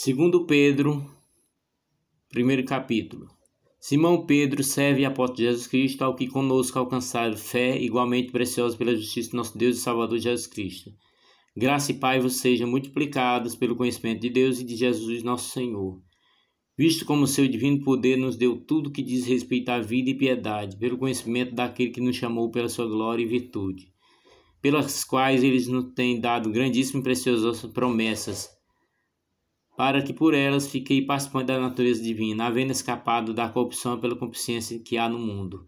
Segundo Pedro, primeiro capítulo. Simão Pedro serve e apóstolo de Jesus Cristo ao que conosco alcançaram fé igualmente preciosa pela justiça do nosso Deus e Salvador Jesus Cristo. Graça e pai vos sejam multiplicadas pelo conhecimento de Deus e de Jesus nosso Senhor. Visto como seu divino poder nos deu tudo que diz respeito à vida e piedade, pelo conhecimento daquele que nos chamou pela sua glória e virtude, pelas quais ele nos tem dado grandíssimas e preciosas promessas para que por elas fiquei participante da natureza divina, havendo escapado da corrupção pela consciência que há no mundo.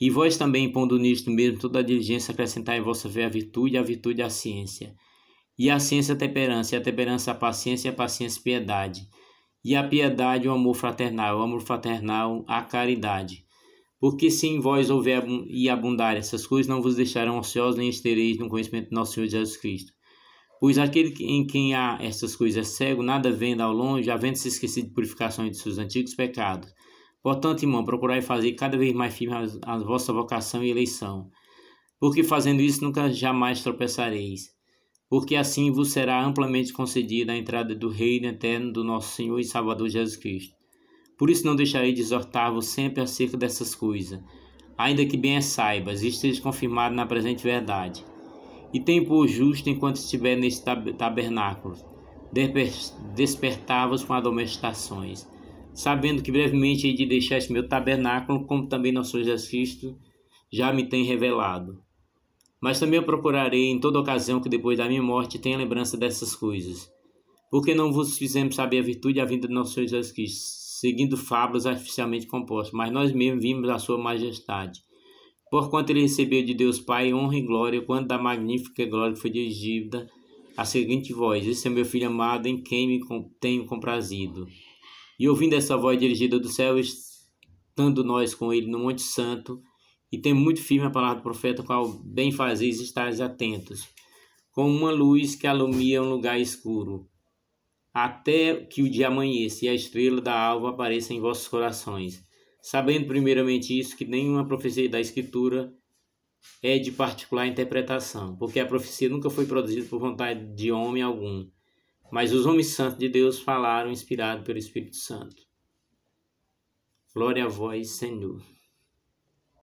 E vós também, pondo nisto mesmo toda a diligência, acrescentai em vossa fé a virtude, a virtude a ciência. E a ciência a temperança, e a temperança a paciência, e a paciência a piedade. E a piedade o amor fraternal, o amor fraternal a caridade. Porque se em vós houver e abundar essas coisas, não vos deixarão ociosos, nem estereis no conhecimento de nosso Senhor Jesus Cristo. Pois aquele em quem há essas coisas é cego, nada vendo ao longe, havendo-se esquecido de purificação de seus antigos pecados. Portanto, irmão, procurai fazer cada vez mais firme a, vossa vocação e eleição, porque fazendo isso nunca jamais tropeçareis, porque assim vos será amplamente concedida a entrada do reino eterno do nosso Senhor e Salvador Jesus Cristo. Por isso não deixarei de exortar-vos sempre acerca dessas coisas, ainda que bem as saibas, e esteja confirmado na presente verdade e tempo justo enquanto estiver neste tabernáculo. despertavos com adomestações sabendo que brevemente hei de deixar este meu tabernáculo, como também nosso Jesus Cristo já me tem revelado. Mas também eu procurarei em toda ocasião que depois da minha morte tenha lembrança dessas coisas. Porque não vos fizemos saber a virtude e a vinda de nosso Jesus Cristo, seguindo fábulas artificialmente compostas, mas nós mesmos vimos a sua majestade Porquanto ele recebeu de Deus Pai honra e glória, quanto da magnífica glória foi dirigida a seguinte voz: Esse é meu filho amado, em quem me tenho comprazido. E ouvindo essa voz dirigida do céu, estando nós com ele no Monte Santo, e tem muito firme a palavra do profeta, qual bem fazeis estáis atentos, como uma luz que alumia um lugar escuro, até que o dia amanheça e a estrela da alva apareça em vossos corações sabendo primeiramente isso, que nenhuma profecia da Escritura é de particular interpretação, porque a profecia nunca foi produzida por vontade de homem algum, mas os homens santos de Deus falaram inspirados pelo Espírito Santo. Glória a vós, Senhor.